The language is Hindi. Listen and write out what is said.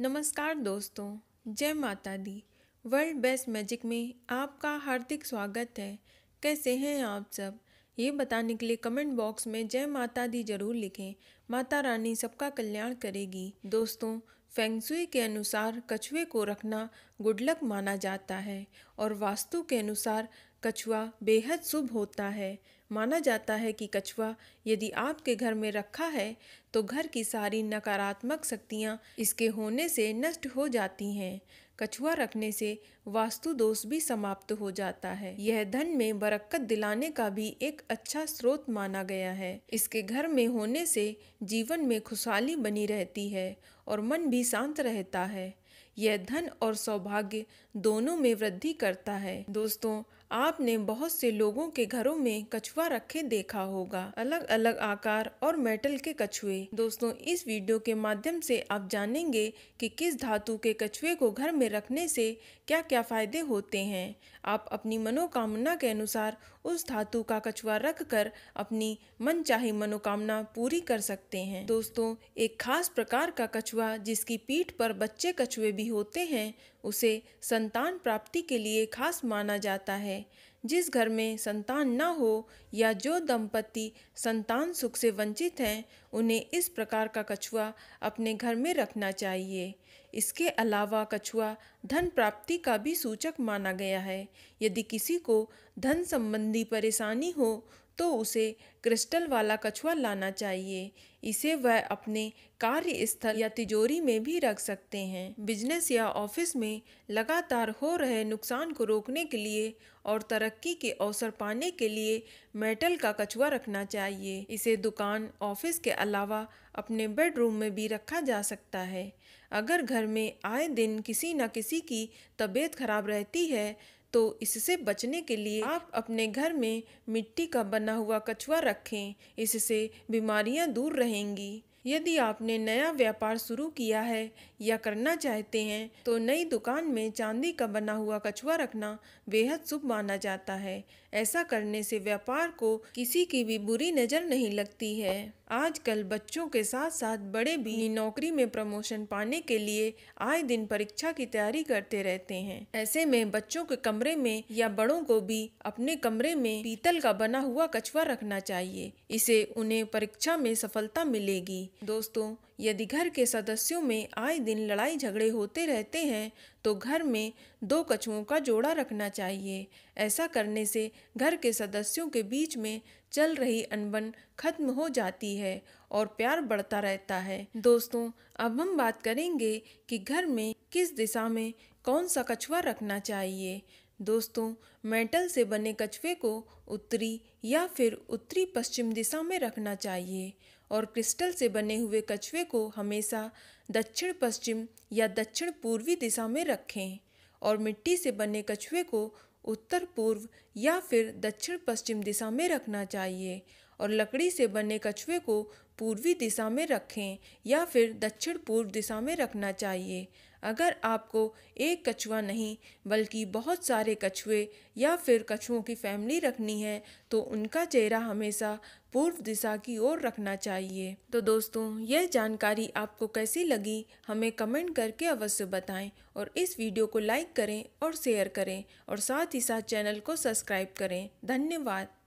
नमस्कार दोस्तों जय माता दी वर्ल्ड बेस्ट मैजिक में आपका हार्दिक स्वागत है कैसे हैं आप सब ये बताने के लिए कमेंट बॉक्स में जय माता दी जरूर लिखें माता रानी सबका कल्याण करेगी दोस्तों फेंगसुई के अनुसार कछुए को रखना गुड लक माना जाता है और वास्तु के अनुसार कछुआ बेहद शुभ होता है माना जाता है कि कछुआ यदि आपके घर में रखा है तो घर की सारी नकारात्मक शक्तियाँ इसके होने से नष्ट हो जाती हैं कछुआ रखने से वास्तु दोष भी समाप्त हो जाता है यह धन में बरक्क़त दिलाने का भी एक अच्छा स्रोत माना गया है इसके घर में होने से जीवन में खुशहाली बनी रहती है और मन भी शांत रहता है यह धन और सौभाग्य दोनों में वृद्धि करता है दोस्तों आपने बहुत से लोगों के घरों में कछुआ रखे देखा होगा अलग अलग आकार और मेटल के कछुए दोस्तों इस वीडियो के माध्यम से आप जानेंगे कि किस धातु के कछुए को घर में रखने से क्या क्या फ़ायदे होते हैं आप अपनी मनोकामना के अनुसार उस धातु का कछुआ रख कर अपनी चाहे मनोकामना पूरी कर सकते हैं दोस्तों एक खास प्रकार का कछुआ जिसकी पीठ पर बच्चे कछुए भी होते हैं उसे संतान प्राप्ति के लिए खास माना जाता है जिस घर में संतान न हो या जो दंपति संतान सुख से वंचित हैं उन्हें इस प्रकार का कछुआ अपने घर में रखना चाहिए इसके अलावा कछुआ धन प्राप्ति का भी सूचक माना गया है यदि किसी को धन संबंधी परेशानी हो तो उसे क्रिस्टल वाला कछुआ लाना चाहिए इसे वह अपने कार्यस्थल या तिजोरी में भी रख सकते हैं बिजनेस या ऑफिस में लगातार हो रहे नुकसान को रोकने के लिए और तरक्की के अवसर पाने के लिए मेटल का कछुआ रखना चाहिए इसे दुकान ऑफिस के अलावा अपने बेडरूम में भी रखा जा सकता है अगर घर में आए दिन किसी न किसी की तबीयत खराब रहती है तो इससे बचने के लिए आप अपने घर में मिट्टी का बना हुआ कछुआ रखें इससे बीमारियां दूर रहेंगी यदि आपने नया व्यापार शुरू किया है या करना चाहते हैं तो नई दुकान में चांदी का बना हुआ कछुआ रखना बेहद शुभ माना जाता है ऐसा करने से व्यापार को किसी की भी बुरी नज़र नहीं लगती है आजकल बच्चों के साथ साथ बड़े भी नौकरी में प्रमोशन पाने के लिए आए दिन परीक्षा की तैयारी करते रहते हैं ऐसे में बच्चों के कमरे में या बड़ों को भी अपने कमरे में पीतल का बना हुआ कछुआ रखना चाहिए इसे उन्हें परीक्षा में सफलता मिलेगी दोस्तों यदि घर के सदस्यों में आए दिन लड़ाई झगड़े होते रहते हैं तो घर में दो कछुओं का जोड़ा रखना चाहिए ऐसा करने से घर के सदस्यों के बीच में चल रही अनबन खत्म हो जाती है और प्यार बढ़ता रहता है दोस्तों अब हम बात करेंगे कि घर में किस दिशा में कौन सा कछुआ रखना चाहिए दोस्तों मेटल से बने कछुए को उत्तरी या फिर उत्तरी पश्चिम दिशा में रखना चाहिए और क्रिस्टल से बने हुए कछुए को हमेशा दक्षिण पश्चिम या दक्षिण पूर्वी दिशा में रखें और मिट्टी से बने कछुए को उत्तर पूर्व या फिर दक्षिण पश्चिम दिशा में रखना चाहिए और लकड़ी से बने कछुए को पूर्वी दिशा में रखें या फिर दक्षिण पूर्व दिशा में रखना चाहिए अगर आपको एक कछुआ नहीं बल्कि बहुत सारे कछुए या फिर कछुओं की फैमिली रखनी है तो उनका चेहरा हमेशा पूर्व दिशा की ओर रखना चाहिए तो दोस्तों यह जानकारी आपको कैसी लगी हमें कमेंट करके अवश्य बताएं और इस वीडियो को लाइक करें और शेयर करें और साथ ही साथ चैनल को सब्सक्राइब करें धन्यवाद